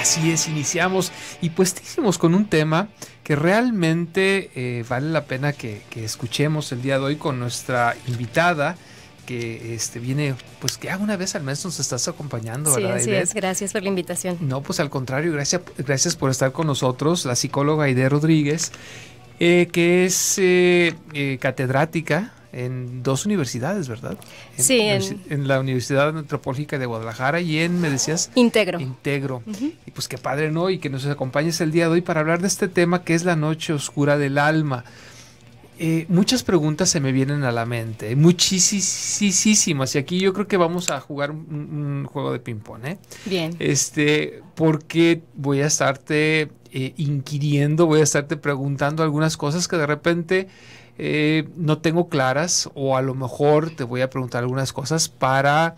Así es, iniciamos y pues te hicimos con un tema que realmente eh, vale la pena que, escuchemos el día de hoy con nuestra invitada que este viene, pues que alguna vez al mes nos estás acompañando, ¿verdad? Así es, gracias por la invitación. No, pues al contrario, gracias, gracias por estar con nosotros, la psicóloga Aide Rodríguez, eh, que es eh, catedrática en dos universidades, ¿verdad? sí. En, la Universidad Antropológica de Guadalajara y en, me decías... Integro. Integro. Y pues qué padre, ¿no? Y que nos acompañes el día de hoy para hablar de este tema que es la noche oscura del alma. Eh, muchas preguntas se me vienen a la mente, muchísimas. Y aquí yo creo que vamos a jugar un, juego de ping-pong, ¿eh? Bien. Este, porque voy a estarte eh, inquiriendo, voy a estarte preguntando algunas cosas que de repente eh, no tengo claras o a lo mejor te voy a preguntar algunas cosas para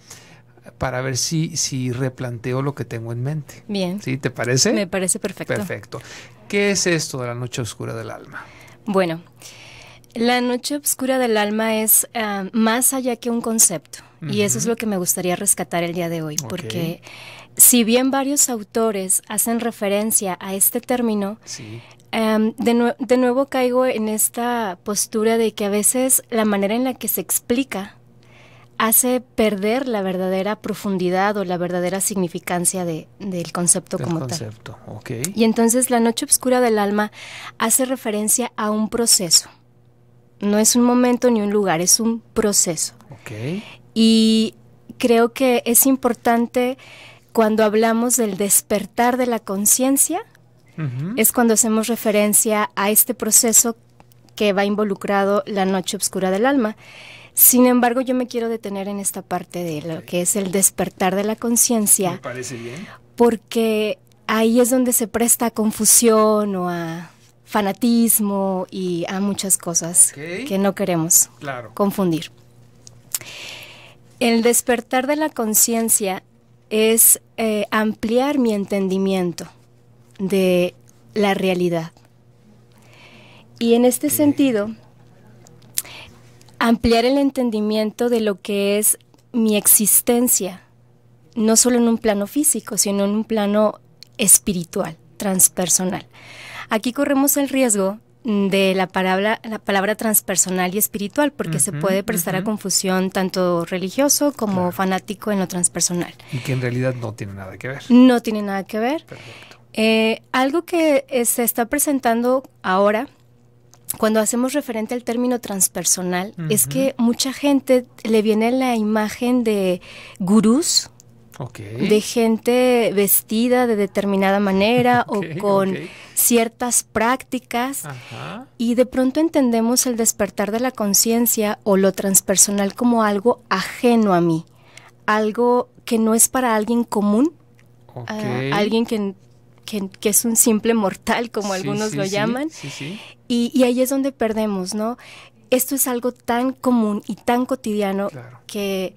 para ver si, si replanteo lo que tengo en mente. Bien. ¿Sí? ¿Te parece? Me parece perfecto. Perfecto. ¿Qué es esto de la noche oscura del alma? Bueno, la noche oscura del alma es ah, más allá que un concepto. Y eso es lo que me gustaría rescatar el día de hoy, porque si bien varios autores hacen referencia a este término, Em, de, nuevo caigo en esta postura de que a veces la manera en la que se explica hace perder la verdadera profundidad o la verdadera significancia del concepto como tal. Y entonces la noche oscura del alma hace referencia a un proceso. No es un momento ni un lugar, es un proceso. Y creo que es importante cuando hablamos del despertar de la conciencia, es cuando hacemos referencia a este proceso que va involucrado la noche oscura del alma. Sin embargo, yo me quiero detener en esta parte de lo que es el despertar de la conciencia. parece bien. Porque ahí es donde se presta a confusión o a fanatismo y a muchas cosas que no queremos confundir. El despertar de la conciencia es eh, ampliar mi entendimiento de la realidad. Y en este sentido, ampliar el entendimiento de lo que es mi existencia, no solo en un plano físico, sino en un plano espiritual, transpersonal. Aquí corremos el riesgo de la palabra, la palabra transpersonal y espiritual, porque se puede prestar a confusión tanto religioso como fanático en lo transpersonal. Y que en realidad no tiene nada que ver. No tiene nada que ver. Perfecto. Eh, algo que eh, se está presentando ahora cuando hacemos referente al término transpersonal es que mucha gente le viene la imagen de gurús. De gente vestida de determinada manera o con ciertas prácticas y de pronto entendemos el despertar de la conciencia o lo transpersonal como algo ajeno a mí, algo que no es para alguien común, ah, alguien que que, es un simple mortal, como algunos lo llaman. y, ahí es donde perdemos, ¿no? Esto es algo tan común y tan cotidiano que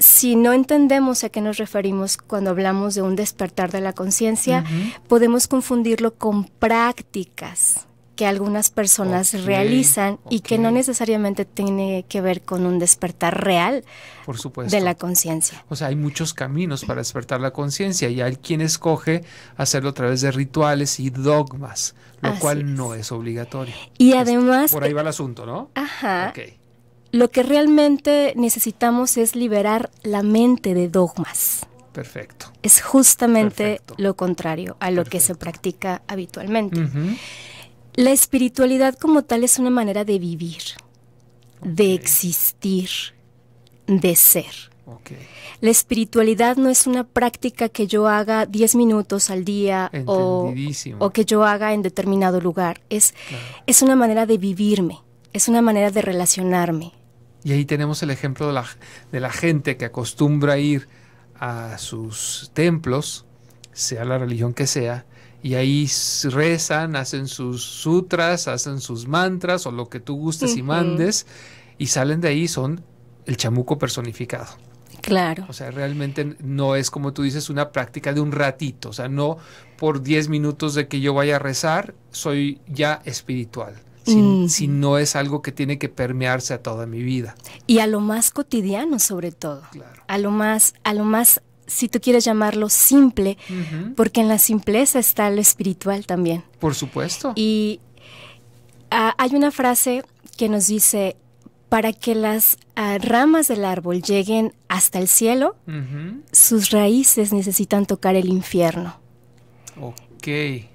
si no entendemos a qué nos referimos cuando hablamos de un despertar de la conciencia, podemos confundirlo con prácticas que algunas personas realizan y que no necesariamente tiene que ver con un despertar real de la conciencia. O sea, hay muchos caminos para despertar la conciencia y hay quien escoge hacerlo a través de rituales y dogmas, lo cual no es obligatorio. Y además... Por ahí va el asunto, ¿no? Ajá. Okay. Lo que realmente necesitamos es liberar la mente de dogmas. Perfecto. Es justamente lo contrario a lo que se practica habitualmente. La espiritualidad como tal es una manera de vivir, de existir, de ser. La espiritualidad no es una práctica que yo haga 10 minutos al día o, que yo haga en determinado lugar. Es, una manera de vivirme, es una manera de relacionarme. Y ahí tenemos el ejemplo de la, de la gente que acostumbra ir a sus templos, sea la religión que sea, y ahí rezan, hacen sus sutras, hacen sus mantras o lo que tú gustes y mandes, y salen de ahí son el chamuco personificado. Claro. O sea, realmente no es como tú dices una práctica de un ratito, o sea, no por 10 minutos de que yo vaya a rezar, soy ya espiritual. Si, no es algo que tiene que permearse a toda mi vida. Y a lo más cotidiano sobre todo. Claro. A lo más, a lo más si tú quieres llamarlo simple, porque en la simpleza está lo espiritual también. Por supuesto. Y ah, hay una frase que nos dice, para que las ah, ramas del árbol lleguen hasta el cielo, sus raíces necesitan tocar el infierno. Ok.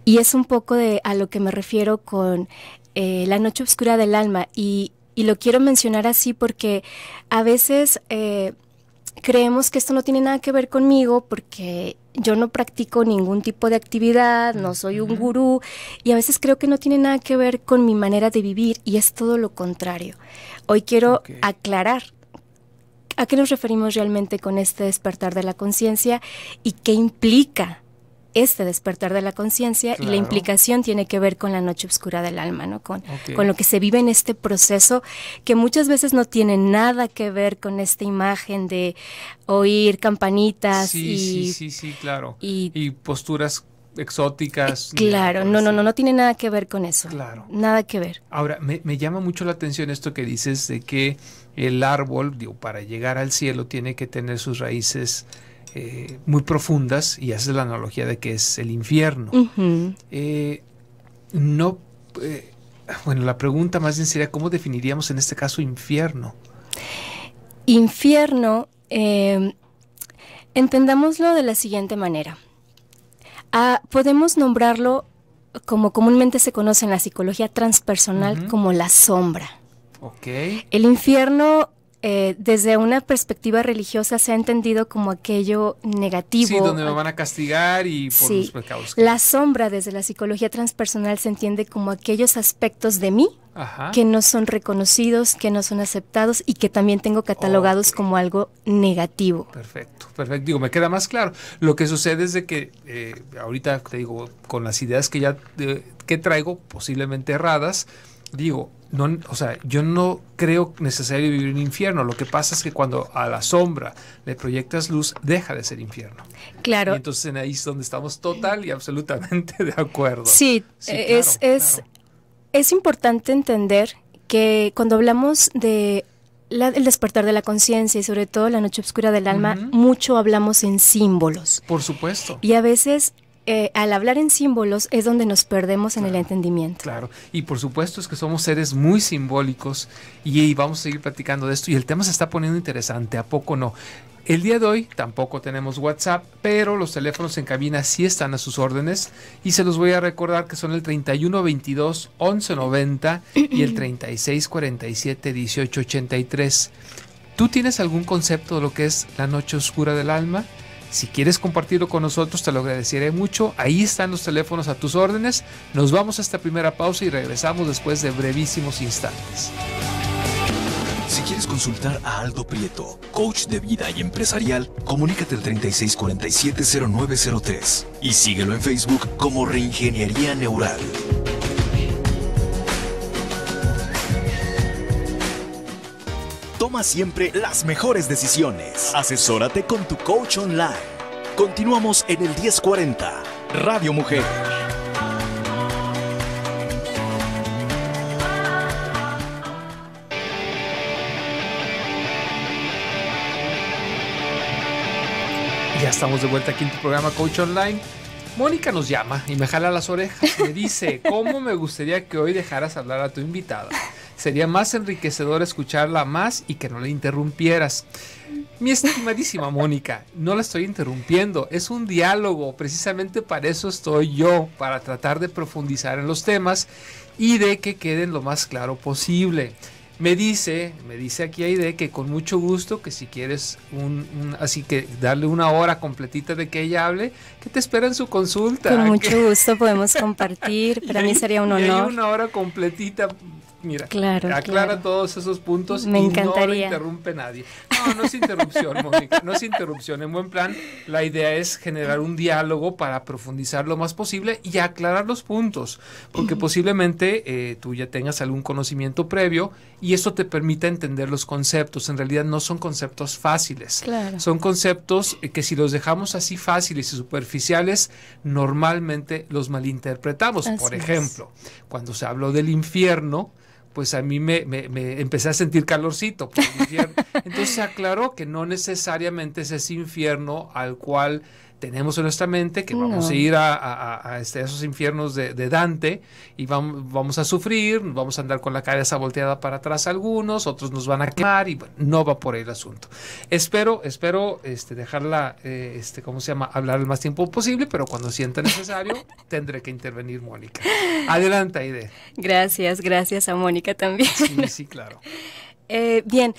Y es un poco de a lo que me refiero con eh, la noche oscura del alma. Y, lo quiero mencionar así porque a veces... Eh, creemos que esto no tiene nada que ver conmigo porque yo no practico ningún tipo de actividad, no soy un gurú y a veces creo que no tiene nada que ver con mi manera de vivir y es todo lo contrario. Hoy quiero aclarar a qué nos referimos realmente con este despertar de la conciencia y qué implica este despertar de la conciencia y la implicación tiene que ver con la noche oscura del alma, ¿no? Con, con, lo que se vive en este proceso que muchas veces no tiene nada que ver con esta imagen de oír campanitas y, sí, sí, sí, claro. y, posturas exóticas. Eh, claro, no, no, no, no tiene nada que ver con eso. Claro. Nada que ver. Ahora, me, me, llama mucho la atención esto que dices de que el árbol, digo, para llegar al cielo tiene que tener sus raíces eh, muy profundas y haces la analogía de que es el infierno. Eh, no, eh, bueno, la pregunta más bien sería, ¿cómo definiríamos en este caso infierno? Infierno, em, entendámoslo de la siguiente manera. Ah, podemos nombrarlo como comúnmente se conoce en la psicología transpersonal como la sombra. Okay. El infierno eh, desde una perspectiva religiosa se ha entendido como aquello negativo. Sí, donde me van a castigar y por pecados. La sombra desde la psicología transpersonal se entiende como aquellos aspectos de mí que no son reconocidos, que no son aceptados y que también tengo catalogados como algo negativo. Perfecto, perfecto. Digo, me queda más claro. Lo que sucede es de que eh, ahorita te digo, con las ideas que ya que traigo, posiblemente erradas, digo, no, o sea, yo no creo necesario vivir en infierno. Lo que pasa es que cuando a la sombra le proyectas luz, deja de ser infierno. Claro. Y entonces ahí es donde estamos total y absolutamente de acuerdo. Sí, eh, es, es, es importante entender que cuando hablamos de la, el despertar de la conciencia y sobre todo la noche oscura del alma, mucho hablamos en símbolos. Por supuesto. Y a veces eh, al hablar en símbolos es donde nos perdemos en el entendimiento. Claro, y por supuesto es que somos seres muy simbólicos y, vamos a seguir platicando de esto y el tema se está poniendo interesante, ¿a poco no? El día de hoy tampoco tenemos WhatsApp, pero los teléfonos en cabina sí están a sus órdenes y se los voy a recordar que son el 3122 1190 y el 3647 1883. ¿Tú tienes algún concepto de lo que es la noche oscura del alma? Si quieres compartirlo con nosotros, te lo agradeceré mucho. Ahí están los teléfonos a tus órdenes. Nos vamos a esta primera pausa y regresamos después de brevísimos instantes. Si quieres consultar a Aldo Prieto, coach de vida y empresarial, comunícate al 36470903 y síguelo en Facebook como Reingeniería Neural. toma siempre las mejores decisiones. Asesórate con tu coach online. Continuamos en el 1040, Radio Mujer. Ya estamos de vuelta aquí en tu programa Coach Online. Mónica nos llama y me jala las orejas y me dice, ¿cómo me gustaría que hoy dejaras hablar a tu invitada? Sería más enriquecedor escucharla más y que no la interrumpieras. Mi estimadísima Mónica, no la estoy interrumpiendo, es un diálogo, precisamente para eso estoy yo, para tratar de profundizar en los temas y de que queden lo más claro posible. Me dice, me dice aquí Aide que con mucho gusto, que si quieres un, así que darle una hora completita de que ella hable, que te espera en su consulta. Con mucho gusto podemos compartir, para mí sería un honor. una hora completita mira, claro, aclara todos esos puntos y no interrumpe nadie. No, no es interrupción, Mónica, no es interrupción. En buen plan, la idea es generar un diálogo para profundizar lo más posible y aclarar los puntos, porque posiblemente eh, tú ya tengas algún conocimiento previo y eso te permita entender los conceptos. En realidad no son conceptos fáciles, son conceptos eh, que si los dejamos así fáciles y superficiales, normalmente los malinterpretamos. Por ejemplo, cuando se habló del infierno, pues a mí me, empecé a sentir calorcito. Entonces se aclaró que no necesariamente es ese infierno al cual tenemos en nuestra mente que vamos a ir este, a, esos infiernos de, Dante y vamos, a sufrir, vamos a andar con la cabeza volteada para atrás algunos, otros nos van a quemar y no va por ahí el asunto. Espero, espero este, dejarla, eh, este, ¿cómo se llama? Hablar el más tiempo posible, pero cuando sienta necesario tendré que intervenir Mónica. Adelante, Aide. Gracias, gracias a Mónica también. Sí, sí, claro. Eh, bien,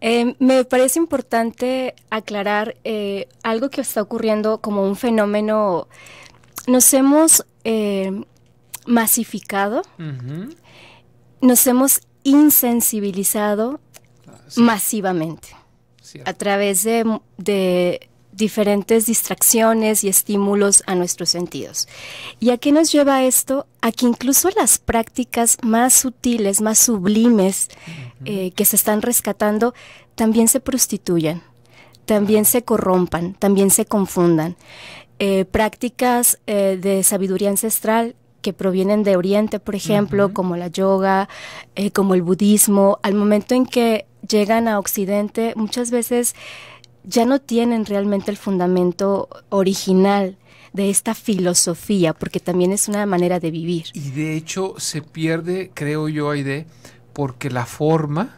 eh, me parece importante aclarar eh, algo que está ocurriendo como un fenómeno. Nos hemos masificado, nos hemos insensibilizado ah, masivamente a través de diferentes distracciones y estímulos a nuestros sentidos. ¿Y a qué nos lleva esto? A que incluso las prácticas más sutiles, más sublimes, eh, que se están rescatando, también se prostituyan, también se corrompan, también se confundan. Eh, prácticas eh, de sabiduría ancestral que provienen de Oriente, por ejemplo, como la yoga, como el budismo, al momento en que llegan a Occidente, muchas veces ya no tienen realmente el fundamento original de esta filosofía, porque también es una manera de vivir. Y de hecho se pierde, creo yo, Aide, porque la forma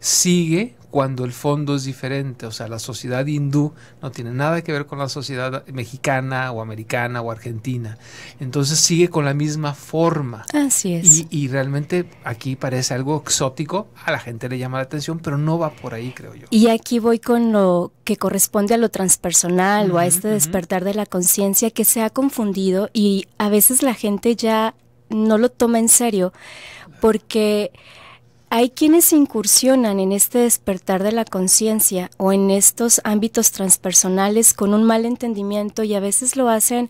sigue cuando el fondo es diferente. O sea, la sociedad hindú no tiene nada que ver con la sociedad mexicana o americana o argentina. Entonces sigue con la misma forma. Así es. Y, realmente aquí parece algo exótico, a la gente le llama la atención, pero no va por ahí, creo yo. Y aquí voy con lo que corresponde a lo transpersonal o a este despertar de la conciencia que se ha confundido y a veces la gente ya no lo toma en serio porque... Hay quienes incursionan en este despertar de la conciencia o en estos ámbitos transpersonales con un mal entendimiento y a veces lo hacen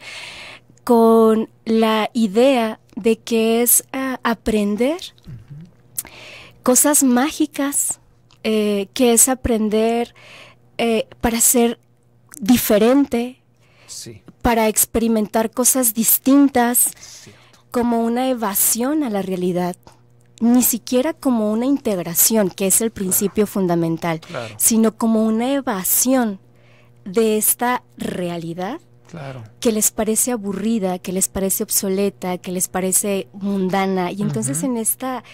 con la idea de que es ah, aprender cosas mágicas, eh, que es aprender eh, para ser diferente, para experimentar cosas distintas, como una evasión a la realidad ni siquiera como una integración, que es el principio fundamental, sino como una evasión de esta realidad que les parece aburrida, que les parece obsoleta, que les parece mundana. Y entonces en esta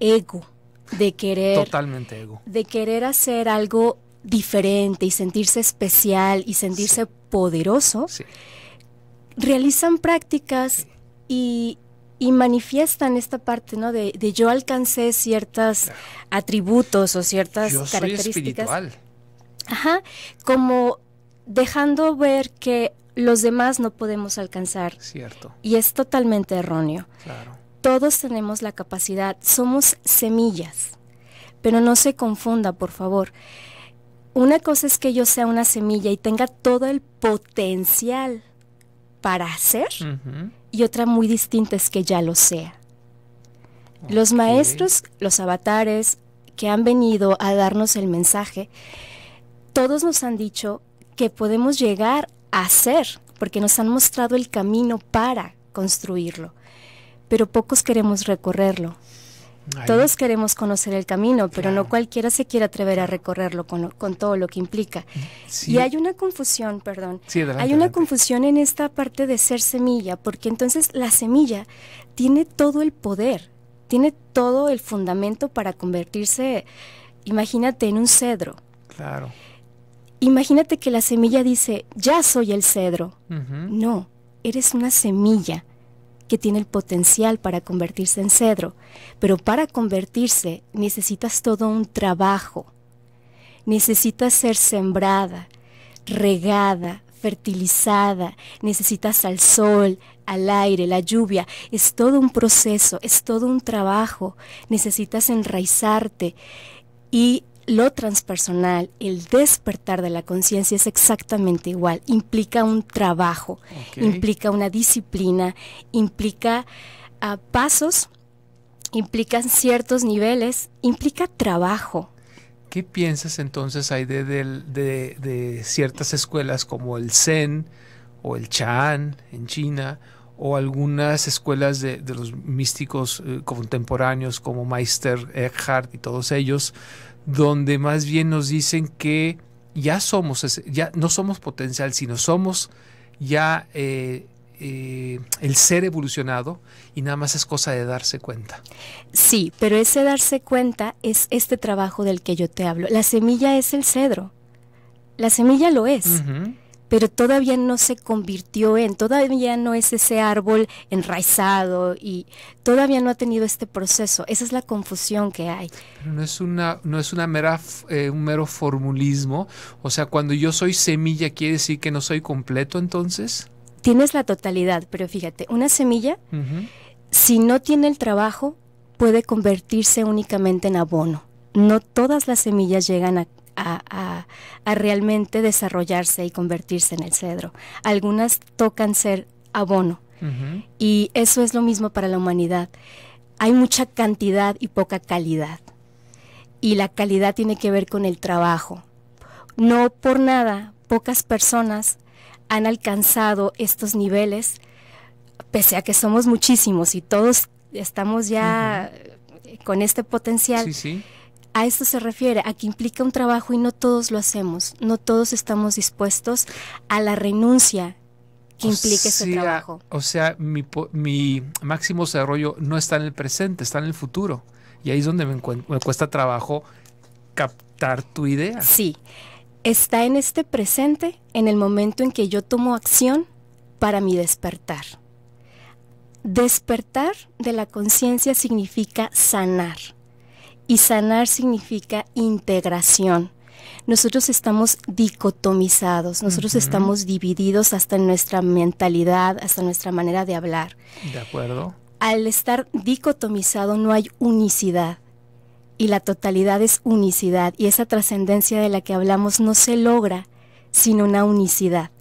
ego de querer... Totalmente De querer hacer algo diferente y sentirse especial y sentirse poderoso, realizan prácticas y y manifiestan esta parte, ¿no? De, de yo alcancé ciertos atributos o ciertas características. Ajá, como dejando ver que los demás no podemos alcanzar. Cierto. Y es totalmente erróneo. Claro. Todos tenemos la capacidad, somos semillas. Pero no se confunda, por favor. Una cosa es que yo sea una semilla y tenga todo el potencial para hacer y otra muy distinta es que ya lo sea. Los maestros, los avatares que han venido a darnos el mensaje, todos nos han dicho que podemos llegar a ser, porque nos han mostrado el camino para construirlo, pero pocos queremos recorrerlo. Todos queremos conocer el camino, pero no cualquiera se quiere atrever a recorrerlo con, todo lo que implica. Y hay una confusión, perdón, hay una confusión en esta parte de ser semilla, porque entonces la semilla tiene todo el poder, tiene todo el fundamento para convertirse, imagínate, en un cedro. Claro. Imagínate que la semilla dice, ya soy el cedro. No, eres una semilla que tiene el potencial para convertirse en cedro, pero para convertirse necesitas todo un trabajo. Necesitas ser sembrada, regada, fertilizada, necesitas al sol, al aire, la lluvia, es todo un proceso, es todo un trabajo, necesitas enraizarte y lo transpersonal, el despertar de la conciencia es exactamente igual. Implica un trabajo, implica una disciplina, implica ah, pasos, implica ciertos niveles, implica trabajo. ¿Qué piensas entonces hay de, de, de, ciertas escuelas como el Zen o el Chan en China o algunas escuelas de, los místicos eh, contemporáneos como Meister, Eckhart y todos ellos, donde más bien nos dicen que ya somos, ya no somos potencial, sino somos ya eh, eh, el ser evolucionado y nada más es cosa de darse cuenta. Sí, pero ese darse cuenta es este trabajo del que yo te hablo. La semilla es el cedro. La semilla lo es pero todavía no se convirtió en, todavía no es ese árbol enraizado y todavía no ha tenido este proceso. Esa es la confusión que hay. Pero no es una, no es una mera, eh, un mero formulismo. O sea, cuando yo soy semilla, ¿quiere decir que no soy completo entonces? Tienes la totalidad, pero fíjate, una semilla, si no tiene el trabajo, puede convertirse únicamente en abono. No todas las semillas llegan a a, realmente desarrollarse y convertirse en el cedro. Algunas tocan ser abono y eso es lo mismo para la humanidad. Hay mucha cantidad y poca calidad y la calidad tiene que ver con el trabajo. No por nada, pocas personas han alcanzado estos niveles, pese a que somos muchísimos y todos estamos ya con este potencial. Sí, sí. A esto se refiere, a que implica un trabajo y no todos lo hacemos, no todos estamos dispuestos a la renuncia que implica ese trabajo. O sea, mi, máximo desarrollo no está en el presente, está en el futuro. Y ahí es donde me, me cuesta trabajo captar tu idea. Sí, está en este presente, en el momento en que yo tomo acción para mi despertar. Despertar de la conciencia significa sanar y sanar significa integración. Nosotros estamos dicotomizados, nosotros estamos divididos hasta en nuestra mentalidad, hasta nuestra manera de hablar. De acuerdo. Al estar dicotomizado no hay unicidad y la totalidad es unicidad y esa trascendencia de la que hablamos no se logra sin una unicidad.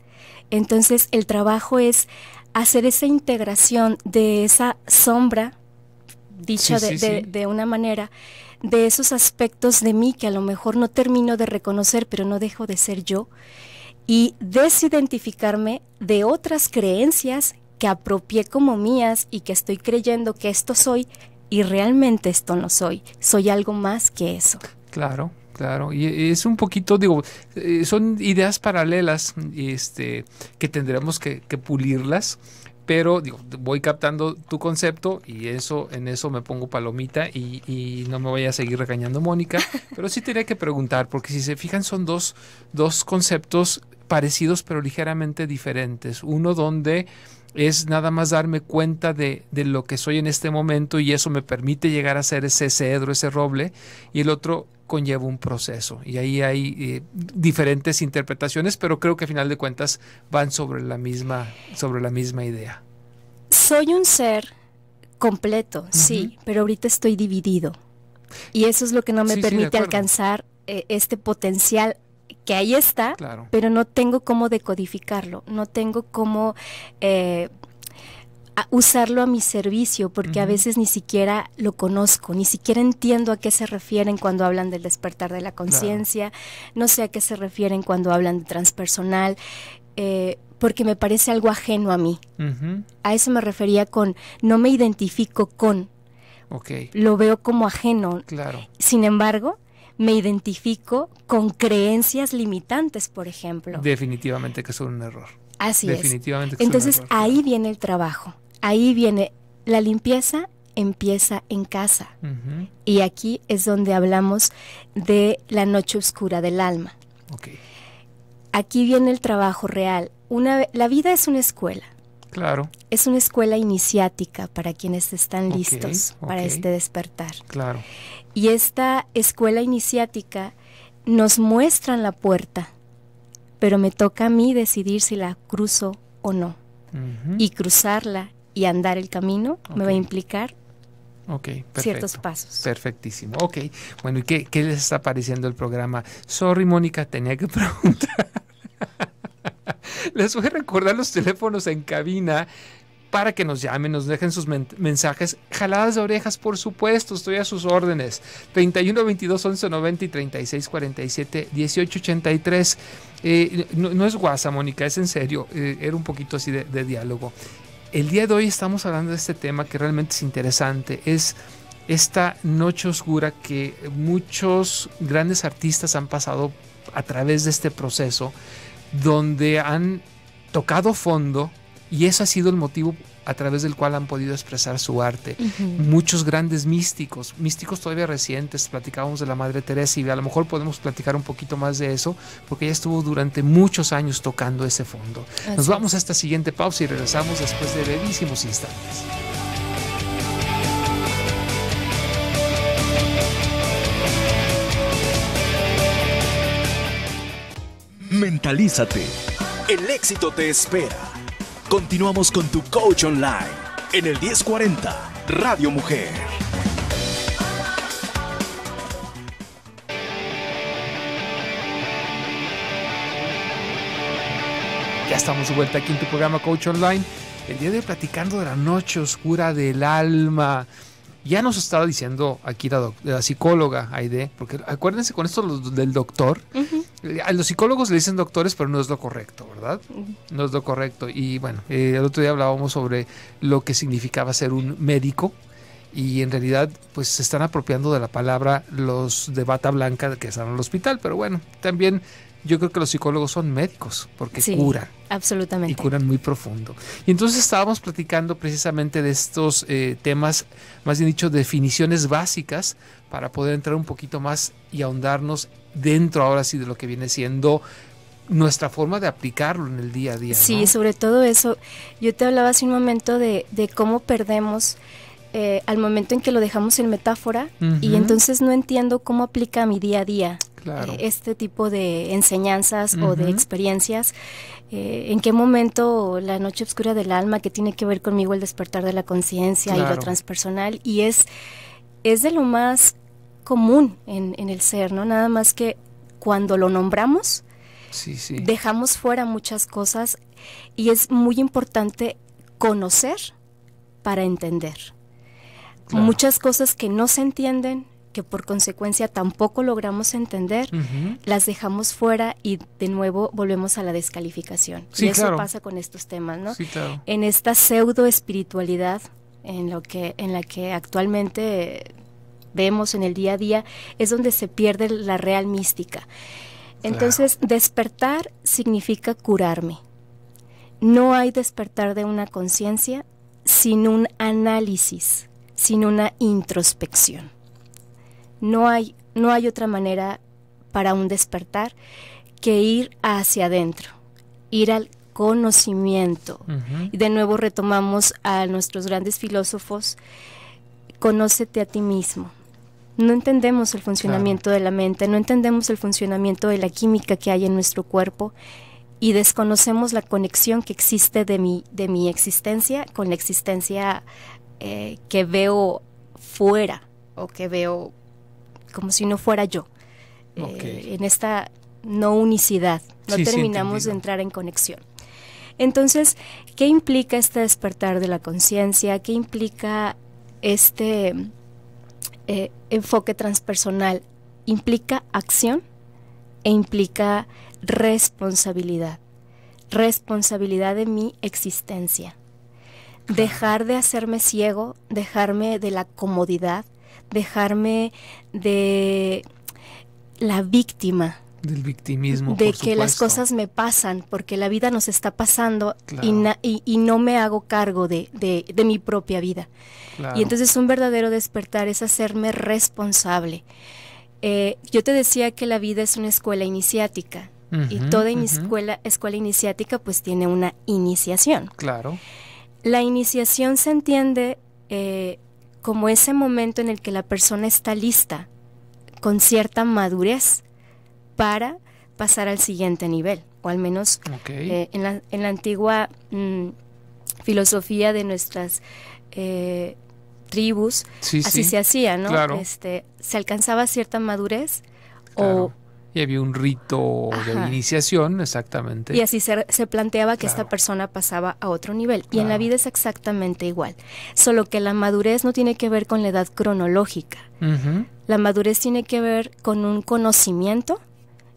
Entonces el trabajo es hacer esa integración de esa sombra, dicha de, una manera, de esos aspectos de mí que a lo mejor no termino de reconocer, pero no dejo de ser yo, y desidentificarme de otras creencias que apropié como mías y que estoy creyendo que esto soy y realmente esto no soy, soy algo más que eso. Claro, Claro, y es un poquito, digo, eh, son ideas paralelas este, que tendremos que pulirlas pero digo, voy captando tu concepto y eso en eso me pongo palomita y, no me voy a seguir regañando Mónica, pero sí tenía que preguntar, porque si se fijan son dos, dos conceptos parecidos pero ligeramente diferentes. Uno donde es nada más darme cuenta de, lo que soy en este momento y eso me permite llegar a ser ese cedro, ese roble, y el otro conlleva un proceso. Y ahí hay eh, diferentes interpretaciones, pero creo que a final de cuentas van sobre la misma, sobre la misma idea. Soy un ser completo, sí, pero ahorita estoy dividido. Y eso es lo que no me permite alcanzar eh, este potencial que ahí está, pero no tengo cómo decodificarlo, no tengo cómo eh, usarlo a mi servicio, porque a veces ni siquiera lo conozco, ni siquiera entiendo a qué se refieren cuando hablan del despertar de la conciencia, no sé a qué se refieren cuando hablan de transpersonal. Eh, porque me parece algo ajeno a mí. A eso me refería con no me identifico con. Okay. Lo veo como ajeno. Claro. Sin embargo, me identifico con creencias limitantes, por ejemplo. Definitivamente que son un error. Así Definitivamente es. Entonces ahí viene el trabajo, ahí viene la limpieza empieza en casa. Y aquí es donde hablamos de la noche oscura del alma. Aquí viene el trabajo real. Una, la vida es una escuela Claro. Es una escuela iniciática para quienes están listos para este despertar. Claro. Y esta escuela iniciática nos muestran la puerta, pero me toca a mí decidir si la cruzo o no. Y cruzarla y andar el camino me va a implicar ciertos pasos. Perfectísimo. Ok, bueno, ¿y qué les está pareciendo el programa? Sorry, Mónica, tenía que preguntar les voy a recordar los teléfonos en cabina para que nos llamen, nos dejen sus mensajes. Jaladas de orejas, por supuesto, estoy a sus órdenes. 31 22 11 90 y 36 47 18 83. no, es guasa, Mónica, es en serio. Eh, era un poquito así de, de, diálogo. El día de hoy estamos hablando de este tema que realmente es interesante. Es esta noche oscura que muchos grandes artistas han pasado a través de este proceso donde han tocado fondo y eso ha sido el motivo a través del cual han podido expresar su arte. Muchos grandes místicos, místicos todavía recientes, platicábamos de la Madre Teresa y a lo mejor podemos platicar un poquito más de eso, porque ella estuvo durante muchos años tocando ese fondo. Nos vamos a esta siguiente pausa y regresamos después de brevísimos instantes. mentalízate. El éxito te espera. Continuamos con tu coach online en el 1040 Radio Mujer. Ya estamos de vuelta aquí en tu programa Coach Online. El día de hoy platicando de la noche oscura del alma, ya nos estaba diciendo aquí la, psicóloga Aide, porque acuérdense con esto del doctor. A los psicólogos le dicen doctores, pero no es lo correcto, ¿verdad? No es lo correcto. Y bueno, eh, el otro día hablábamos sobre lo que significaba ser un médico y en realidad pues se están apropiando de la palabra los de bata blanca que están en el hospital, pero bueno, también yo creo que los psicólogos son médicos porque sí, curan. Absolutamente. Y curan muy profundo. Y entonces estábamos platicando precisamente de estos eh, temas, más bien dicho, definiciones básicas para poder entrar un poquito más y ahondarnos dentro ahora sí de lo que viene siendo nuestra forma de aplicarlo en el día a día. Sí, sobre todo eso. Yo te hablaba hace un momento de, de cómo perdemos eh, al momento en que lo dejamos en metáfora y entonces no entiendo cómo aplica a mi día a día eh, este tipo de enseñanzas o de experiencias. Eh, en qué momento la noche oscura del alma que tiene que ver conmigo el despertar de la conciencia y lo transpersonal y es, es de lo más común en, el ser, ¿no? Nada más que cuando lo nombramos, dejamos fuera muchas cosas y es muy importante conocer para entender muchas cosas que no se entienden, que por consecuencia tampoco logramos entender, las dejamos fuera y de nuevo volvemos a la descalificación. y eso pasa con estos temas, ¿no? En esta pseudo espiritualidad en lo que en la que actualmente vemos en el día a día es donde se pierde la real mística. Entonces, despertar significa curarme. No hay despertar de una conciencia sin un análisis sin una introspección. No hay, no hay otra manera para un despertar que ir hacia adentro, ir al conocimiento. Y de nuevo retomamos a nuestros grandes filósofos, conócete a ti mismo. No entendemos el funcionamiento de la mente, no entendemos el funcionamiento de la química que hay en nuestro cuerpo y desconocemos la conexión que existe de mi, de mi existencia con la existencia eh, que veo fuera o que veo como si no fuera yo. Eh, en esta no unicidad, no terminamos de entrar en conexión. Entonces, ¿qué implica este despertar de la conciencia? ¿Qué implica este eh, enfoque transpersonal? Implica acción e implica responsabilidad, responsabilidad de mi existencia dejar de hacerme ciego, dejarme de la comodidad, dejarme de la víctima. Del victimismo. De que las cosas me pasan, porque la vida nos está pasando y, no me hago cargo de, mi propia vida. Y entonces un verdadero despertar es hacerme responsable. Eh, yo te decía que la vida es una escuela iniciática y toda escuela, escuela iniciática pues tiene una iniciación. Claro. La iniciación se entiende eh, como ese momento en el que la persona está lista, con cierta madurez, para pasar al siguiente nivel, o al menos eh, en, la, antigua mm, filosofía de nuestras eh, tribus, así se hacía, ¿no? Este, se alcanzaba cierta madurez o y había un rito de iniciación, exactamente. Y así se, planteaba que esta persona pasaba a otro nivel. Y en la vida es exactamente igual, solo que la madurez no tiene que ver con la edad cronológica. La madurez tiene que ver con un conocimiento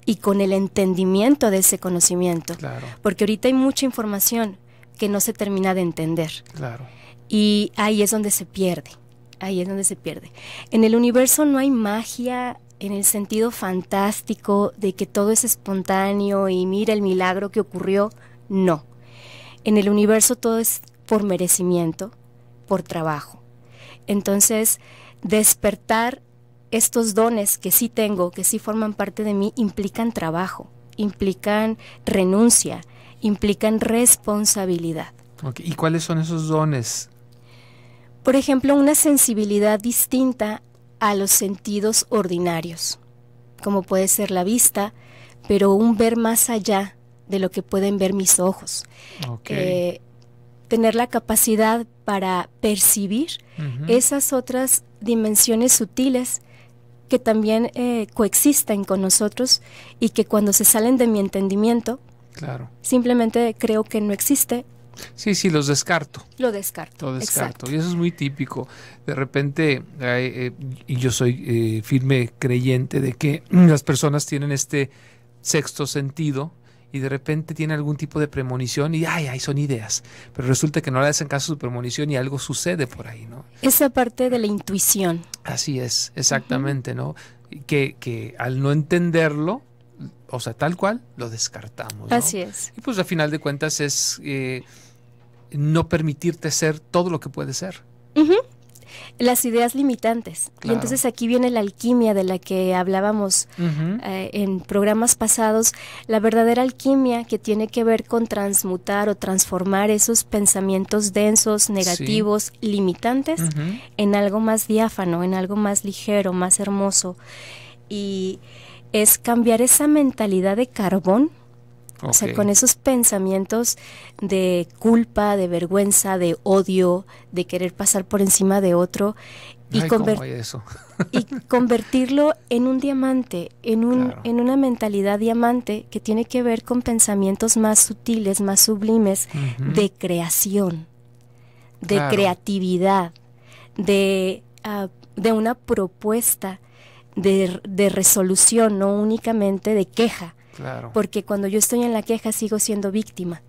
y con el entendimiento de ese conocimiento. Porque ahorita hay mucha información que no se termina de entender. Claro. Y ahí es donde se pierde. Ahí es donde se pierde. En el universo no hay magia, en el sentido fantástico de que todo es espontáneo y mira el milagro que ocurrió, no. En el universo todo es por merecimiento, por trabajo. Entonces, despertar estos dones que sí tengo, que sí forman parte de mí, implican trabajo, implican renuncia, implican responsabilidad. ¿Y cuáles son esos dones? Por ejemplo, una sensibilidad distinta a los sentidos ordinarios, como puede ser la vista, pero un ver más allá de lo que pueden ver mis ojos. Eh, tener la capacidad para percibir esas otras dimensiones sutiles que también eh, coexisten con nosotros y que cuando se salen de mi entendimiento, simplemente creo que no existe Sí, sí, los descarto. Lo descarto. Lo descarto. Y eso es muy típico. De repente, eh, y yo soy eh, firme creyente de que las personas tienen este sexto sentido y de repente tienen algún tipo de premonición y ay, ahí son ideas. Pero resulta que no le hacen caso su premonición y algo sucede por ahí, ¿no? Esa parte de la intuición. Así es, exactamente, ¿no? Que, que al no entenderlo, o sea, tal cual, lo descartamos. Así es. Y pues a final de cuentas es eh, no permitirte ser todo lo que puedes ser. Las ideas limitantes. Y entonces aquí viene la alquimia de la que hablábamos eh, en programas pasados, la verdadera alquimia que tiene que ver con transmutar o transformar esos pensamientos densos, negativos, limitantes, en algo más diáfano, en algo más ligero, más hermoso. Y es cambiar esa mentalidad de carbón o sea, con esos pensamientos de culpa, de vergüenza, de odio, de querer pasar por encima de otro y, convertirlo en un diamante, en, un, en una mentalidad diamante que tiene que ver con pensamientos más sutiles, más sublimes, de creación, de creatividad, de, ah, de, una propuesta de resolución, no únicamente de queja porque cuando yo estoy en la queja sigo siendo víctima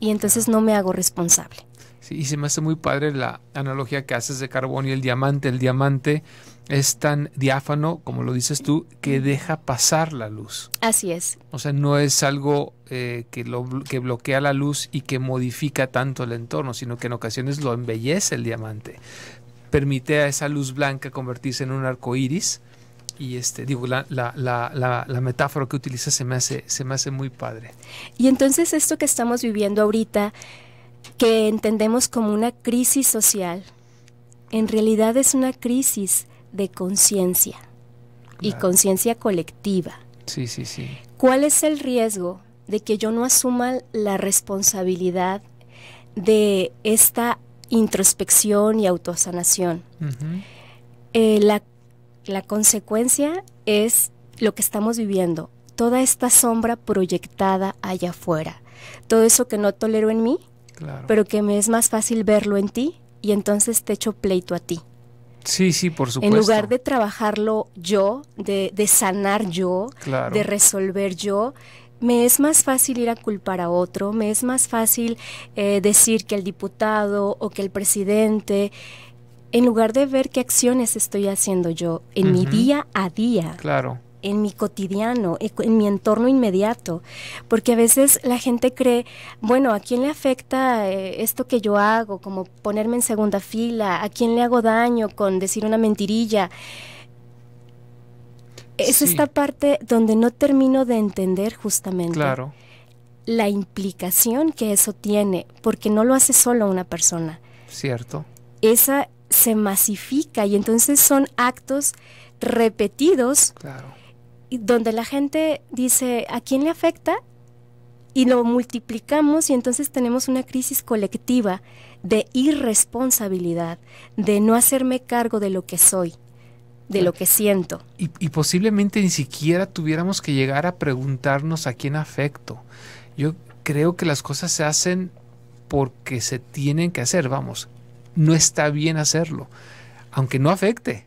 y entonces no me hago responsable. Sí, y se me hace muy padre la analogía que haces de carbón y el diamante. El diamante es tan diáfano, como lo dices tú, que deja pasar la luz. Así es. O sea, no es algo eh, que, lo, que bloquea la luz y que modifica tanto el entorno, sino que en ocasiones lo embellece el diamante. Permite a esa luz blanca convertirse en un arco iris y este, digo, la, metáfora que utiliza se me, hace, se me hace muy padre. Y entonces esto que estamos viviendo ahorita, que entendemos como una crisis social, en realidad es una crisis de conciencia y conciencia colectiva. Sí, sí, sí. ¿Cuál es el riesgo de que yo no asuma la responsabilidad de esta introspección y autosanación? Eh, la la consecuencia es lo que estamos viviendo, toda esta sombra proyectada allá afuera, todo eso que no tolero en mí, pero que me es más fácil verlo en ti y entonces te echo pleito a ti. Sí, sí, por supuesto. En lugar de trabajarlo yo, de, sanar yo, de resolver yo, me es más fácil ir a culpar a otro, me es más fácil eh, decir que el diputado o que el presidente, en lugar de ver qué acciones estoy haciendo yo en mi día a día. Claro. En mi cotidiano, e, en mi entorno inmediato. Porque a veces la gente cree, bueno, ¿a quién le afecta eh, esto que yo hago? Como ponerme en segunda fila, ¿a quién le hago daño con decir una mentirilla? Es esta parte donde no termino de entender justamente. Claro. La implicación que eso tiene, porque no lo hace solo una persona. Cierto. Esa, se masifica y entonces son actos repetidos claro. donde la gente dice, ¿a quién le afecta? y lo multiplicamos y entonces tenemos una crisis colectiva de irresponsabilidad, de no hacerme cargo de lo que soy, de lo que siento. y posiblemente ni siquiera tuviéramos que llegar a preguntarnos a quién afecto. Yo creo que las cosas se hacen porque se tienen que hacer, vamos, no está bien hacerlo, aunque no afecte,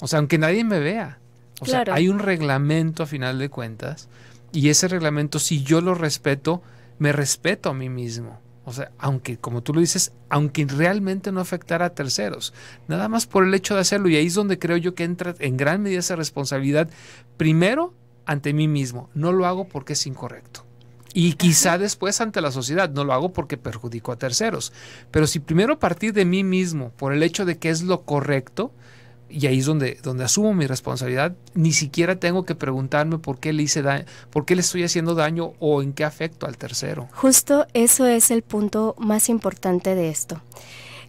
o sea, aunque nadie me vea. O sea, hay un reglamento a final de cuentas y ese reglamento, si yo lo respeto, me respeto a mí mismo. O sea, aunque, como tú lo dices, aunque realmente no afectara a terceros, nada más por el hecho de hacerlo. Y ahí es donde creo yo que entra en gran medida esa responsabilidad, primero ante mí mismo. No lo hago porque es incorrecto. Y quizá después ante la sociedad, no lo hago porque perjudico a terceros, pero si primero partir de mí mismo por el hecho de que es lo correcto, y ahí es donde, donde asumo mi responsabilidad, ni siquiera tengo que preguntarme por qué le hice daño, por qué le estoy haciendo daño o en qué afecto al tercero. Justo eso es el punto más importante de esto.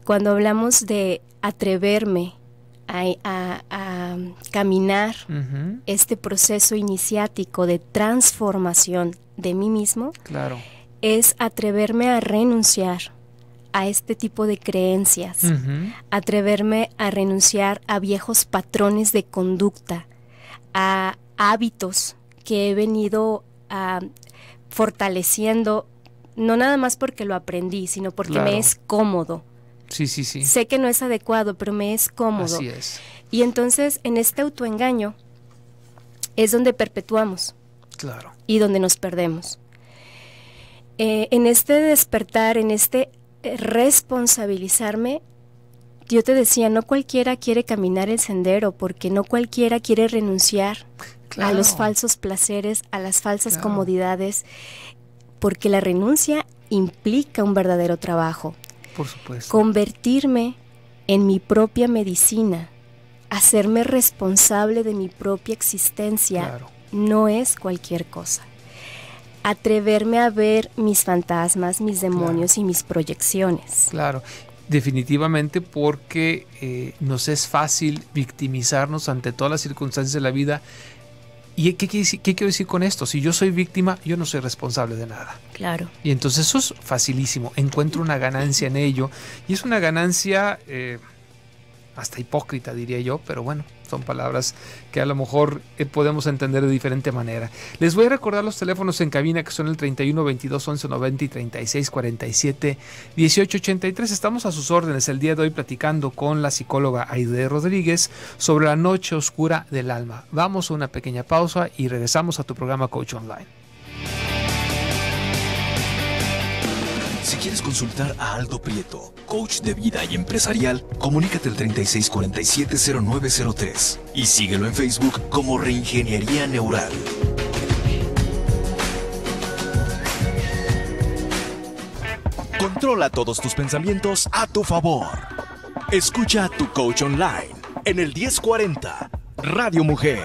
Cuando hablamos de atreverme a, caminar este proceso iniciático de transformación de mí mismo, es atreverme a renunciar a este tipo de creencias, atreverme a renunciar a viejos patrones de conducta, a hábitos que he venido ah, fortaleciendo, no nada más porque lo aprendí, sino porque me es cómodo Sí, sí, sí. Sé que no es adecuado, pero me es cómodo. Así es. Y entonces en este autoengaño es donde perpetuamos. Claro. Y donde nos perdemos. Eh, en este despertar, en este eh, responsabilizarme, yo te decía, no cualquiera quiere caminar el sendero porque no cualquiera quiere renunciar a los falsos placeres, a las falsas comodidades, porque la renuncia implica un verdadero trabajo. Convertirme en mi propia medicina, hacerme responsable de mi propia existencia, no es cualquier cosa. Atreverme a ver mis fantasmas, mis demonios y mis proyecciones. Claro, definitivamente porque eh, nos es fácil victimizarnos ante todas las circunstancias de la vida ¿Y qué, qué, quiero decir con esto? Si yo soy víctima, yo no soy responsable de nada. Claro. Y entonces eso es facilísimo. Encuentro una ganancia en ello. Y es una ganancia eh, hasta hipócrita, diría yo, pero bueno, son palabras que a lo mejor eh, podemos entender de diferente manera. Les voy a recordar los teléfonos en cabina que son el 31 22 11 90 y 36 47 18 83. Estamos a sus órdenes el día de hoy platicando con la psicóloga Aide Rodríguez sobre la noche oscura del alma. Vamos a una pequeña pausa y regresamos a tu programa Coach Online. Si quieres consultar a Aldo Prieto coach de vida y empresarial, comunícate al 36470903 y síguelo en Facebook como Reingeniería Neural. Controla todos tus pensamientos a tu favor. Escucha a tu coach online en el 1040 Radio Mujer.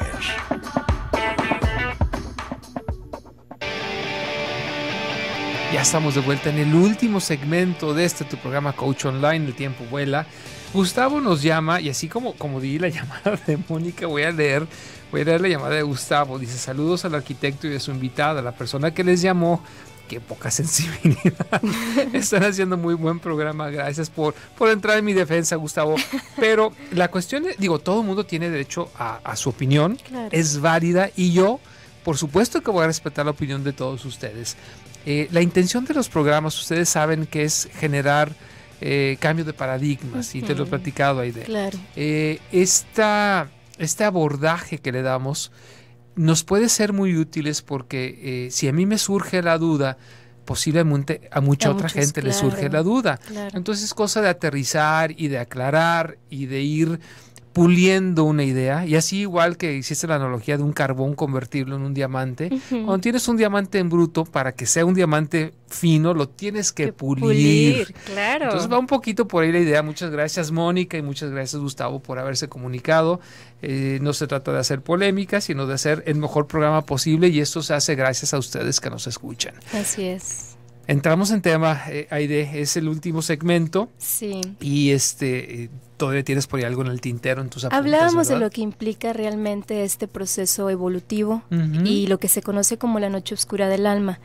Ya estamos de vuelta en el último segmento de este tu programa Coach Online, el tiempo vuela. Gustavo nos llama y así como, como di la llamada de Mónica, voy a leer, voy a leer la llamada de Gustavo. Dice saludos al arquitecto y a su invitada, la persona que les llamó. Qué poca sensibilidad. Están haciendo muy buen programa. Gracias por, por entrar en mi defensa, Gustavo. Pero la cuestión es, digo, todo el mundo tiene derecho a, su opinión. Es válida y yo, por supuesto que voy a respetar la opinión de todos ustedes. Eh, la intención de los programas, ustedes saben que es generar eh, cambio de paradigmas, y te lo he platicado, ahí. Claro. Eh, este abordaje que le damos nos puede ser muy útiles porque si a mí me surge la duda, posiblemente a mucha otra gente le surge la duda. Entonces es cosa de aterrizar y de aclarar y de ir puliendo una idea. Y así igual que hiciste la analogía de un carbón convertirlo en un diamante, cuando tienes un diamante en bruto, para que sea un diamante fino, lo tienes que, pulir. Claro. Entonces va un poquito por ahí la idea. Muchas gracias Mónica y muchas gracias Gustavo por haberse comunicado. Eh, no se trata de hacer polémica, sino de hacer el mejor programa posible y esto se hace gracias a ustedes que nos escuchan. Así es entramos en tema, eh, Aide, es el último segmento. Sí. Y este, eh, todavía tienes por ahí algo en el tintero en tus apuntes, Hablábamos de lo que implica realmente este proceso evolutivo y lo que se conoce como la noche oscura del alma.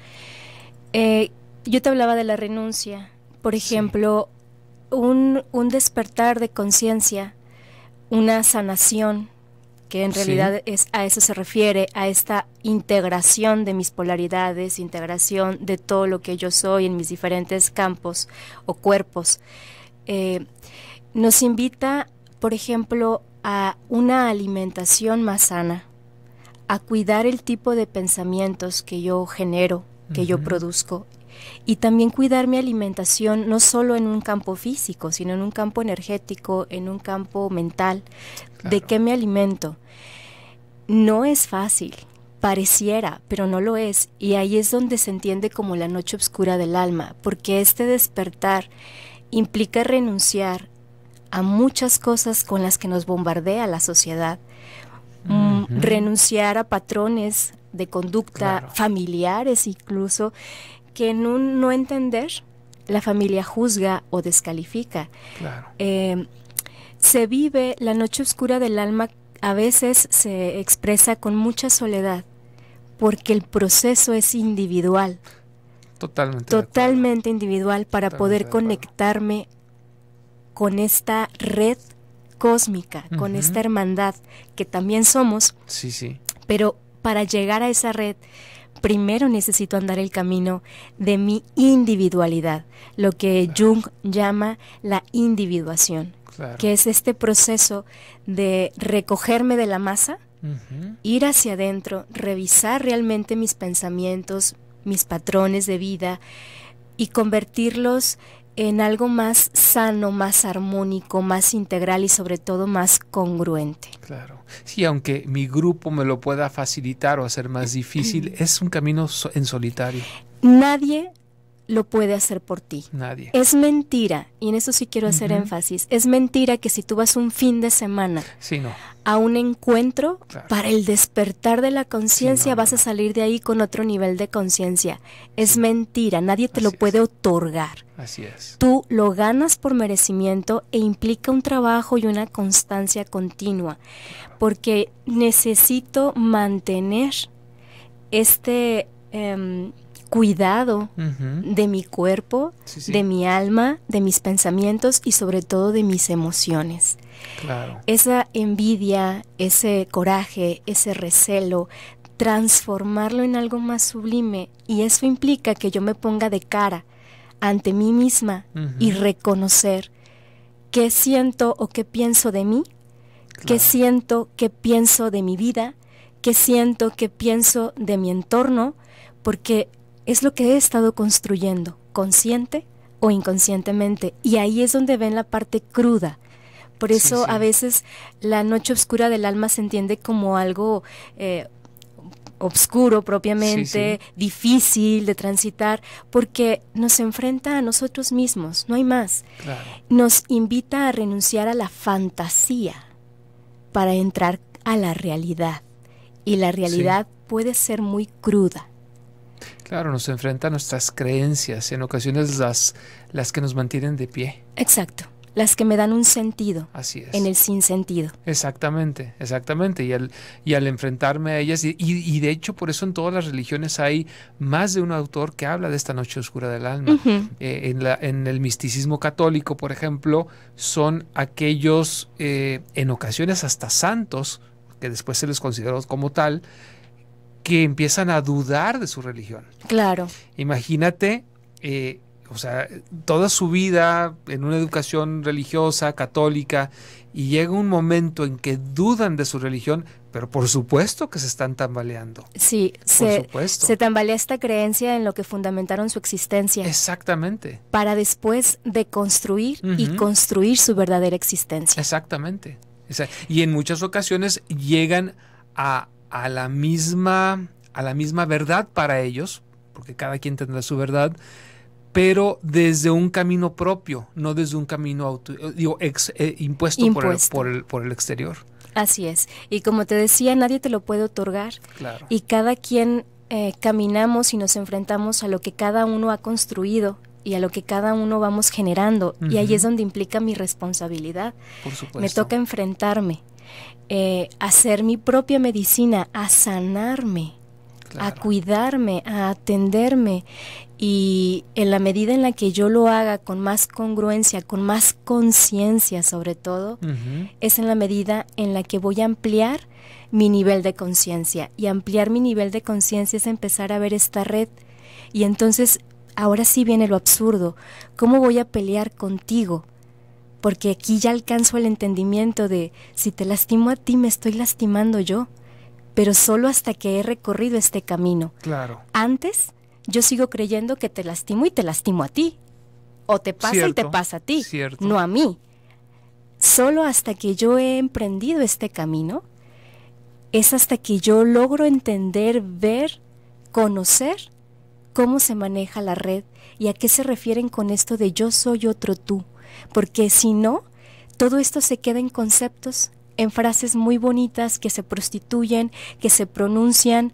Eh, yo te hablaba de la renuncia. Por ejemplo, un, un despertar de conciencia, una sanación, que en realidad es a eso se refiere, a esta integración de mis polaridades, integración de todo lo que yo soy en mis diferentes campos o cuerpos. Eh, nos invita, por ejemplo, a una alimentación más sana, a cuidar el tipo de pensamientos que yo genero, que yo produzco y también cuidar mi alimentación no solo en un campo físico, sino en un campo energético, en un campo mental, de qué me alimento. No es fácil, pareciera, pero no lo es, y ahí es donde se entiende como la noche oscura del alma, porque este despertar implica renunciar a muchas cosas con las que nos bombardea la sociedad, mm, renunciar a patrones, de conducta, familiares incluso, que en un no entender la familia juzga o descalifica. Em, se vive la noche oscura del alma, a veces se expresa con mucha soledad, porque el proceso es individual. Totalmente. Totalmente individual para poder conectarme con esta red cósmica, con esta hermandad que también somos. Sí, sí. Pero para llegar a esa red, primero necesito andar el camino de mi individualidad, lo que Jung llama la individuación, que es este proceso de recogerme de la masa, ir hacia adentro, revisar realmente mis pensamientos, mis patrones de vida y convertirlos en algo más sano, más armónico, más integral y sobre todo más congruente. Claro. Sí, aunque mi grupo me lo pueda facilitar o hacer más difícil, es un camino en solitario. Nadie lo puede hacer por ti. Nadie. Es mentira, y en eso sí quiero hacer énfasis, es mentira que si tú vas un fin de semana a un encuentro, para el despertar de la conciencia vas a salir de ahí con otro nivel de conciencia. Es mentira, nadie te lo puede otorgar. Así es. Tú lo ganas por merecimiento e implica un trabajo y una constancia continua, porque necesito mantener este... Em, cuidado de mi cuerpo, de mi alma, de mis pensamientos y sobre todo de mis emociones. Esa envidia, ese coraje, ese recelo, transformarlo en algo más sublime y eso implica que yo me ponga de cara ante mí misma y reconocer qué siento o qué pienso de mí, qué siento, qué pienso de mi vida, qué siento, qué pienso de mi entorno, porque es lo que he estado construyendo, consciente o inconscientemente. Y ahí es donde ven la parte cruda. Por eso a veces la noche oscura del alma se entiende como algo eh, obscuro propiamente, difícil de transitar, porque nos enfrenta a nosotros mismos, no hay más. Nos invita a renunciar a la fantasía para entrar a la realidad. Y la realidad puede ser muy cruda. Claro, nos enfrenta a nuestras creencias, en ocasiones las, las que nos mantienen de pie. Exacto, las que me dan un sentido. Así es. En el sinsentido. Exactamente, exactamente. Y al, y al enfrentarme a ellas, y, de hecho por eso en todas las religiones hay más de un autor que habla de esta noche oscura del alma. Eh, en, la, en, el misticismo católico, por ejemplo, son aquellos, eh, en ocasiones hasta santos, que después se les consideró como tal, que empiezan a dudar de su religión. Claro. Imagínate, eh, o sea, toda su vida en una educación religiosa, católica, y llega un momento en que dudan de su religión, pero por supuesto que se están tambaleando. Sí, por se, supuesto. se tambalea esta creencia en lo que fundamentaron su existencia. Exactamente. Para después deconstruir construir y construir su verdadera existencia. Exactamente. y en muchas ocasiones llegan a a la misma, a la misma verdad para ellos, porque cada quien tendrá su verdad, pero desde un camino propio, no desde un camino auto, eh, impuesto, Por, el, por, el, exterior. Así es. Y como te decía, nadie te lo puede otorgar. Y cada quien eh, caminamos y nos enfrentamos a lo que cada uno ha construido y a lo que cada uno vamos generando. Y ahí es donde implica mi responsabilidad. Me toca enfrentarme eh, hacer mi propia medicina, a sanarme, a cuidarme, a atenderme. Y en la medida en la que yo lo haga con más congruencia, con más conciencia sobre todo, es en la medida en la que voy a ampliar mi nivel de conciencia. Y ampliar mi nivel de conciencia es empezar a ver esta red. Y entonces, ahora sí viene lo absurdo. ¿Cómo voy a pelear contigo? porque aquí ya alcanzo el entendimiento de si te lastimo a ti me estoy lastimando yo, pero solo hasta que he recorrido este camino. Claro. Antes yo sigo creyendo que te lastimo y te lastimo a ti. O te pasa y te pasa a ti, no a mí. Solo hasta que yo he emprendido este camino, es hasta que yo logro entender, ver, conocer cómo se maneja la red y a qué se refieren con esto de yo soy otro tú porque si no, todo esto se queda en conceptos, en frases muy bonitas que se prostituyen, que se pronuncian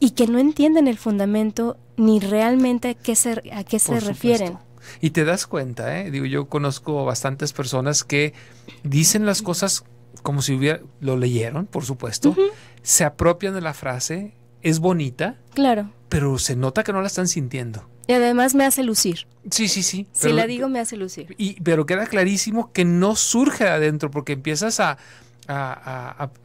y que no entienden el fundamento ni realmente a qué se, a qué se refieren. Y te das cuenta, ¿eh? digo, yo conozco bastantes personas que dicen las cosas como si hubiera, lo leyeron, por supuesto, se apropian de la frase, es bonita, claro, pero se nota que no la están sintiendo. Y además me hace lucir. Sí, sí, sí. si la digo, me hace lucir. Y, pero queda clarísimo que no surge adentro, porque empiezas a,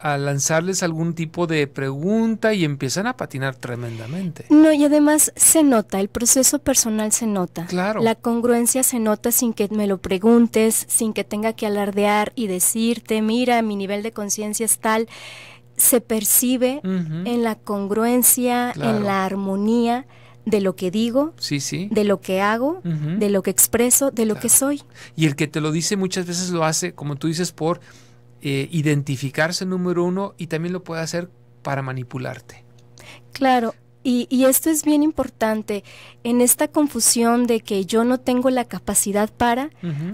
lanzarles algún tipo de pregunta y empiezan a patinar tremendamente. No, y además se nota, el proceso personal se nota. Claro. La congruencia se nota sin que me lo preguntes, sin que tenga que alardear y decirte, mira, mi nivel de conciencia es tal. Se percibe en la congruencia, en la armonía de lo que digo, sí, sí. de lo que hago, de lo que expreso, de lo que soy. Y el que te lo dice muchas veces lo hace, como tú dices, por eh, identificarse número uno y también lo puede hacer para manipularte. Claro, y, esto es bien importante. En esta confusión de que yo no tengo la capacidad para,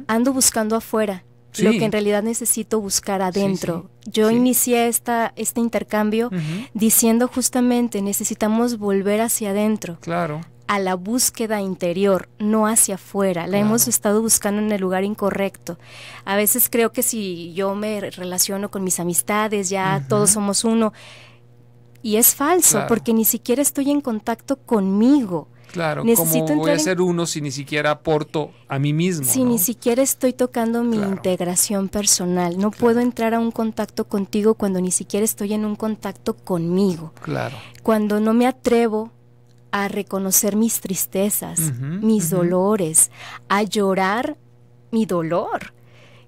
ando buscando afuera lo que en realidad necesito buscar adentro. Yo inicié esta, este intercambio diciendo justamente necesitamos volver hacia adentro. Claro a la búsqueda interior, no hacia afuera. La hemos estado buscando en el lugar incorrecto. A veces creo que si yo me relaciono con mis amistades, ya todos somos uno. Y es falso, porque ni siquiera estoy en contacto conmigo. Claro, ¿cómo voy a ser uno si ni siquiera aporto a mí mismo? Si ni siquiera estoy tocando mi integración personal. No puedo entrar a un contacto contigo cuando ni siquiera estoy en un contacto conmigo. Claro. Cuando no me atrevo a reconocer mis tristezas, mis dolores, a llorar mi dolor.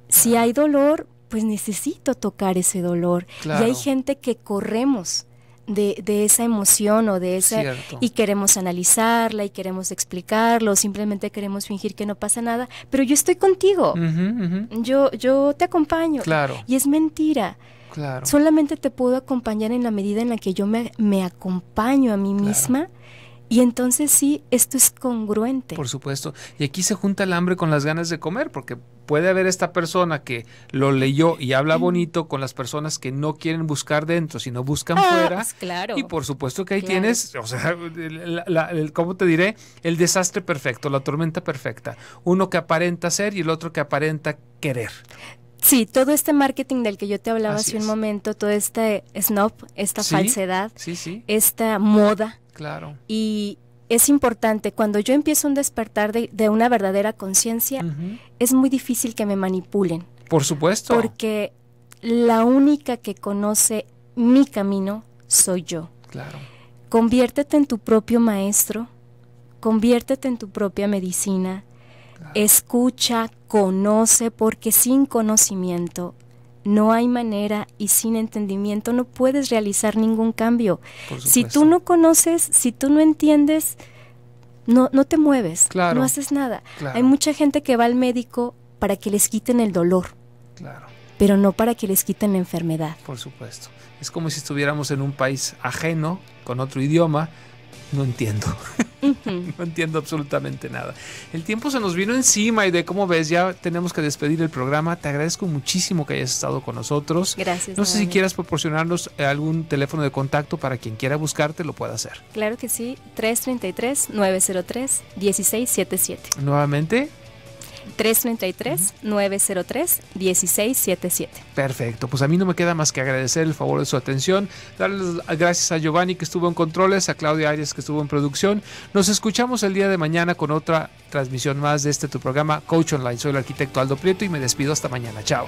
Si hay dolor, pues necesito tocar ese dolor. Y hay gente que corremos de, de esa emoción o de esa... Y queremos analizarla y queremos explicarlo, simplemente queremos fingir que no pasa nada, pero yo estoy contigo, Yo, yo te acompaño. Claro. Y es mentira. Solamente te puedo acompañar en la medida en la que yo me, me acompaño a mí misma y entonces sí, esto es congruente. Por supuesto. Y aquí se junta el hambre con las ganas de comer, porque puede haber esta persona que lo leyó y habla bonito con las personas que no quieren buscar dentro, sino buscan ah, fuera. Pues claro. Y por supuesto que ahí tienes, o sea, el, ¿cómo te diré? El desastre perfecto, la tormenta perfecta. Uno que aparenta ser y el otro que aparenta querer. Sí, todo este marketing del que yo te hablaba hace un momento, todo este snob, esta falsedad, sí, sí. esta moda Claro. Y es importante, cuando yo empiezo un despertar de, una verdadera conciencia, es muy difícil que me manipulen. Por supuesto. Porque la única que conoce mi camino soy yo. Claro. Conviértete en tu propio maestro, conviértete en tu propia medicina, escucha, conoce, porque sin conocimiento no hay manera y sin entendimiento no puedes realizar ningún cambio. Si tú no conoces, si tú no entiendes, no, no te mueves, no haces nada. Hay mucha gente que va al médico para que les quiten el dolor, claro. pero no para que les quiten la enfermedad. Por supuesto. Es como si estuviéramos en un país ajeno, con otro idioma. No entiendo. no entiendo absolutamente nada. El tiempo se nos vino encima y de cómo ves, ya tenemos que despedir el programa. Te agradezco muchísimo que hayas estado con nosotros. Gracias. No sé si quieras proporcionarnos eh, algún teléfono de contacto para quien quiera buscarte, lo pueda hacer. Claro que sí, 333-903-1677. Nuevamente. 333-903-1677. Perfecto, pues a mí no me queda más que agradecer el favor de su atención, darles gracias a Giovanni que estuvo en controles, a Claudia Arias que estuvo en producción. Nos escuchamos el día de mañana con otra transmisión más de este tu programa Coach Online. Soy el arquitecto Aldo Prieto y me despido hasta mañana. Chao.